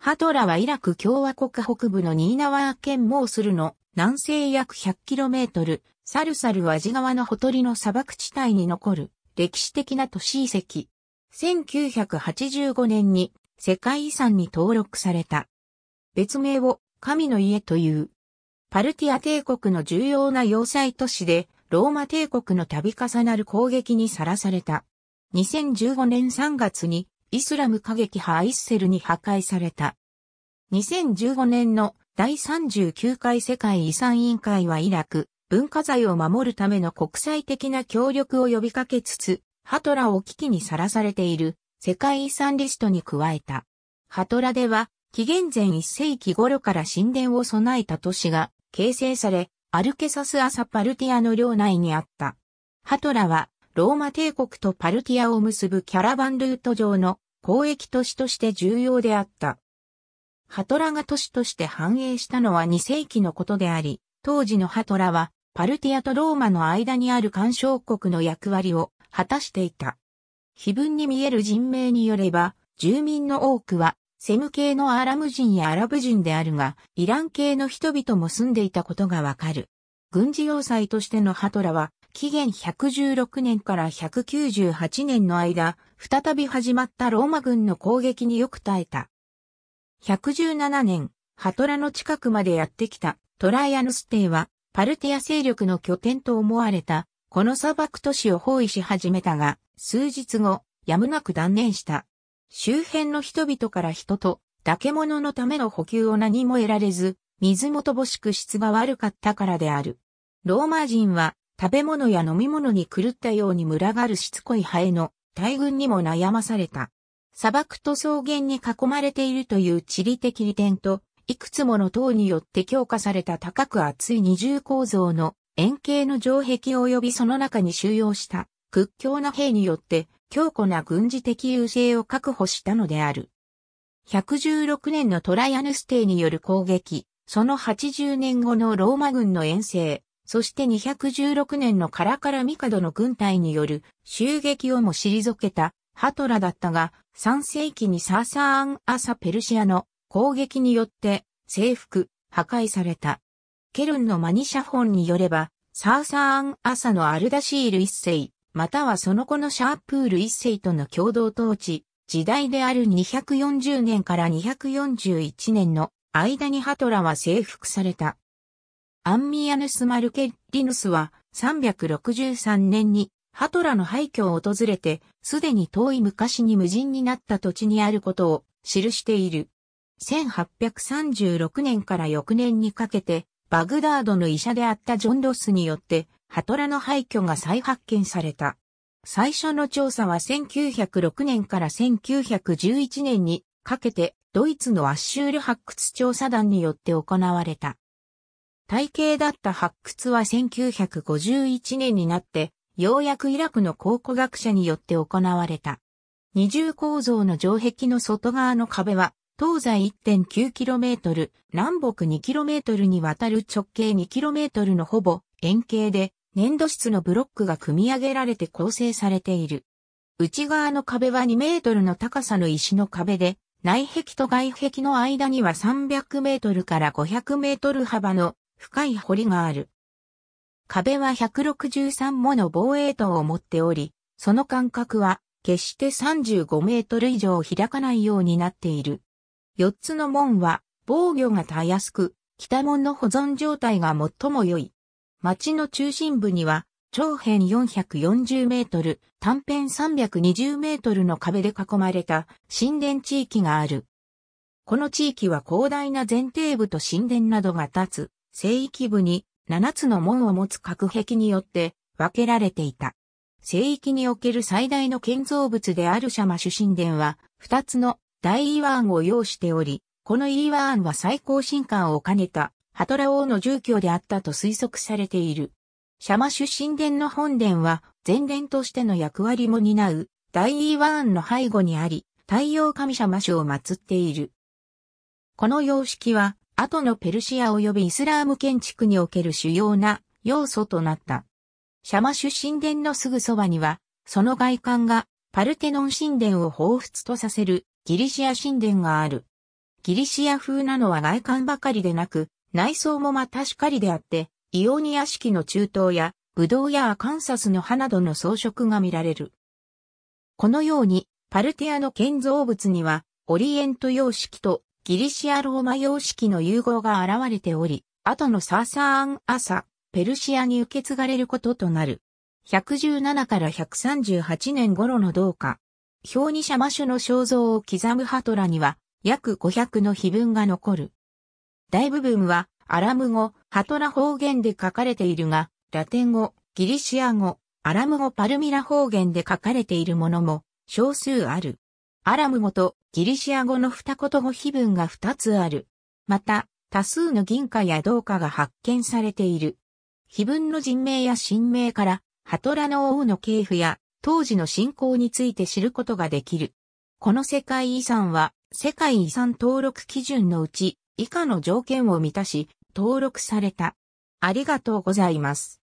ハトラはイラク共和国北部のニーナワー県モースルの南西約 100km、サルサルワジ川のほとりの砂漠地帯に残る歴史的な都市遺跡。1985年に世界遺産に登録された。別名を神の家という。パルティア帝国の重要な要塞都市で、ローマ帝国の度重なる攻撃にさらされた。2015年3月にイスラム過激派アイッセルに破壊された。2015年の第39回世界遺産委員会はイラク、文化財を守るための国際的な協力を呼びかけつつ、ハトラを危機にさらされている世界遺産リストに加えた。ハトラでは、紀元前1世紀頃から神殿を備えた都市が形成され、アルケサス・アサパルティアの領内にあった。ハトラはローマ帝国とパルティアを結ぶキャラバンルート上の交易都市として重要であった。ハトラが都市として繁栄したのは2世紀のことであり、当時のハトラはパルティアとローマの間にある干渉国の役割を果たしていた。碑文に見える人名によれば、住民の多くはセム系のアラム人やアラブ人であるが、イラン系の人々も住んでいたことがわかる。軍事要塞としてのハトラは、紀元116年から198年の間、再び始まったローマ軍の攻撃によく耐えた。117年、ハトラの近くまでやってきたトライアヌス帝は、パルティア勢力の拠点と思われた、この砂漠都市を包囲し始めたが、数日後、やむなく断念した。周辺の人々から人と、化け物のための補給を何も得られず、水も乏しく質が悪かったからである。ローマ人は食べ物や飲み物に狂ったように群がるしつこいハエの大群にも悩まされた。砂漠と草原に囲まれているという地理的利点と、いくつもの塔によって強化された高く厚い二重構造の円形の城壁及びその中に収容した屈強な兵によって強固な軍事的優勢を確保したのである。116年のトライアヌス帝による攻撃、その80年後のローマ軍の遠征、そして216年のカラカラミカドの軍隊による襲撃をも退けたハトラだったが、3世紀にサーサーン・アサ・ペルシアの攻撃によって征服、破壊された。ケルンのマニシャンによれば、サーサーン・アサのアルダシール一世、またはその子のシャープール一世との共同統治、時代である240年から241年の間にハトラは征服された。アンミアヌス・マルケッリヌスは363年にハトラの廃墟を訪れて、すでに遠い昔に無人になった土地にあることを記している。1836年から翌年にかけて、バグダードの医者であったジョン・ロスによって、ハトラの廃墟が再発見された。最初の調査は1906年から1911年にかけて、ドイツのアッシュール発掘調査団によって行われた。体系だった発掘は1951年になって、ようやくイラクの考古学者によって行われた。二重構造の城壁の外側の壁は、東西 1.9km、南北 2km にわたる直径 2km のほぼ円形で、粘土質のブロックが組み上げられて構成されている。内側の壁は2メートルの高さの石の壁で、内壁と外壁の間には300メートルから500メートル幅の深い堀がある。壁は163もの防衛塔を持っており、その間隔は決して35メートル以上開かないようになっている。4つの門は防御がたやすく、北門の保存状態が最も良い。町の中心部には長辺440メートル、短辺320メートルの壁で囲まれた神殿地域がある。この地域は広大な前提部と神殿などが立つ聖域部に7つの門を持つ隔壁によって分けられていた。聖域における最大の建造物であるシャマ主神殿は、2つの大イワーンを要しており、このイワーンは最高神官を兼ねた、ハトラ王の住居であったと推測されている。シャマ出神殿の本殿は、前殿としての役割も担う、大イワーンの背後にあり、太陽神シャマ主を祀っている。この様式は、後のペルシア及びイスラーム建築における主要な要素となった。シャマシュ神殿のすぐそばには、その外観がパルテノン神殿を彷彿とさせるギリシア神殿がある。ギリシア風なのは外観ばかりでなく、内装もまたしかりであって、イオニア式の中東や、ブドウやアカンサスの葉などの装飾が見られる。このように、パルテアの建造物には、オリエント様式とギリシア・ローマ様式の融合が現れており、後のサーサーン・アサ、ペルシアに受け継がれることとなる。117から138年頃の同化。表にシャマ種の肖像を刻むハトラには、約500の碑文が残る。大部分は、アラム語、ハトラ方言で書かれているが、ラテン語、ギリシア語、アラム語パルミラ方言で書かれているものも、少数ある。アラム語とギリシア語の二言語碑文が2つある。また、多数の銀貨や銅貨が発見されている。碑文の人名や神名から、ハトラの王の系譜や当時の信仰について知ることができる。この世界遺産は、世界遺産登録基準のうち、以下の条件を満たし、登録された。ありがとうございます。